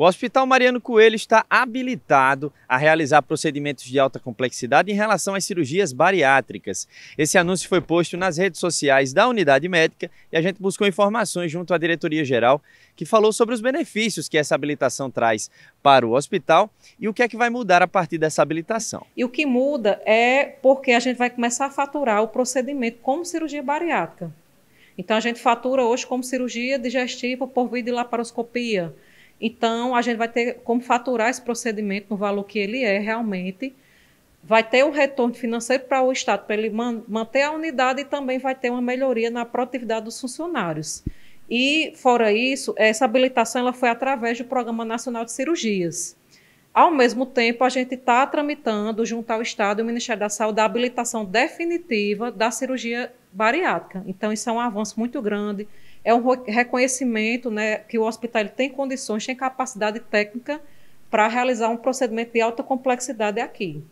O Hospital Mariano Coelho está habilitado a realizar procedimentos de alta complexidade em relação às cirurgias bariátricas. Esse anúncio foi posto nas redes sociais da unidade médica e a gente buscou informações junto à diretoria geral, que falou sobre os benefícios que essa habilitação traz para o hospital e o que é que vai mudar a partir dessa habilitação. E o que muda é porque a gente vai começar a faturar o procedimento como cirurgia bariátrica. Então a gente fatura hoje como cirurgia digestiva por videolaparoscopia, laparoscopia então, a gente vai ter como faturar esse procedimento no valor que ele é realmente. Vai ter um retorno financeiro para o Estado, para ele man manter a unidade e também vai ter uma melhoria na produtividade dos funcionários. E, fora isso, essa habilitação ela foi através do Programa Nacional de Cirurgias. Ao mesmo tempo, a gente está tramitando, junto ao Estado e o Ministério da Saúde, a habilitação definitiva da cirurgia bariátrica. Então, isso é um avanço muito grande, é um reconhecimento né, que o hospital tem condições, tem capacidade técnica para realizar um procedimento de alta complexidade aqui.